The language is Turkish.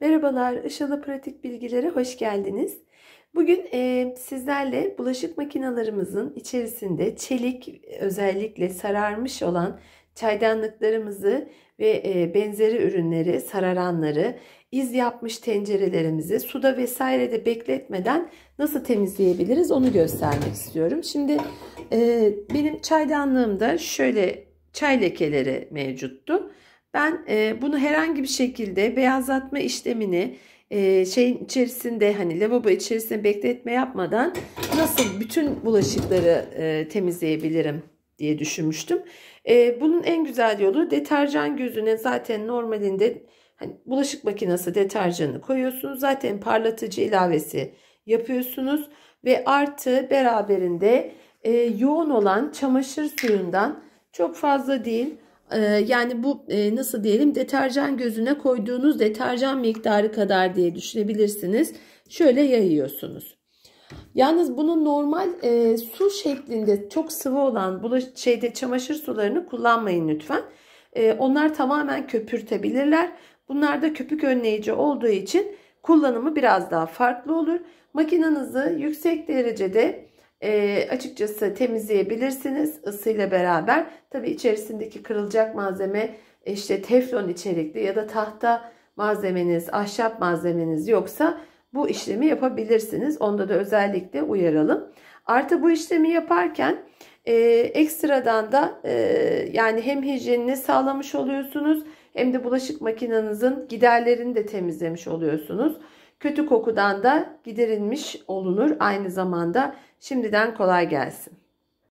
Merhabalar, Işıla Pratik Bilgilere hoş geldiniz. Bugün e, sizlerle bulaşık makinalarımızın içerisinde çelik özellikle sararmış olan çaydanlıklarımızı ve e, benzeri ürünleri, sararanları, iz yapmış tencerelerimizi suda vesairede bekletmeden nasıl temizleyebiliriz onu göstermek istiyorum. Şimdi e, benim çaydanlığımda şöyle çay lekeleri mevcuttu. Ben e, bunu herhangi bir şekilde beyazlatma işlemini e, şeyin içerisinde hani lavabo içerisinde bekletme yapmadan nasıl bütün bulaşıkları e, temizleyebilirim diye düşünmüştüm. E, bunun en güzel yolu deterjan gözüne zaten normalinde hani bulaşık makinesi deterjanı koyuyorsunuz. Zaten parlatıcı ilavesi yapıyorsunuz ve artı beraberinde e, yoğun olan çamaşır suyundan çok fazla değil ee, yani bu e, nasıl diyelim deterjan gözüne koyduğunuz deterjan miktarı kadar diye düşünebilirsiniz. Şöyle yayıyorsunuz. Yalnız bunu normal e, su şeklinde çok sıvı olan bulaş, şeyde çamaşır sularını kullanmayın lütfen. E, onlar tamamen köpürtebilirler. Bunlar da köpük önleyici olduğu için kullanımı biraz daha farklı olur. Makinanızı yüksek derecede e, açıkçası temizleyebilirsiniz ısıyla beraber. Tabi içerisindeki kırılacak malzeme işte teflon içerikli ya da tahta malzemeniz, ahşap malzemeniz yoksa bu işlemi yapabilirsiniz. Onda da özellikle uyaralım. Artı bu işlemi yaparken e, ekstradan da e, yani hem hijyenini sağlamış oluyorsunuz hem de bulaşık makinenizin giderlerini de temizlemiş oluyorsunuz. Kötü kokudan da giderilmiş olunur aynı zamanda. Şimdiden kolay gelsin.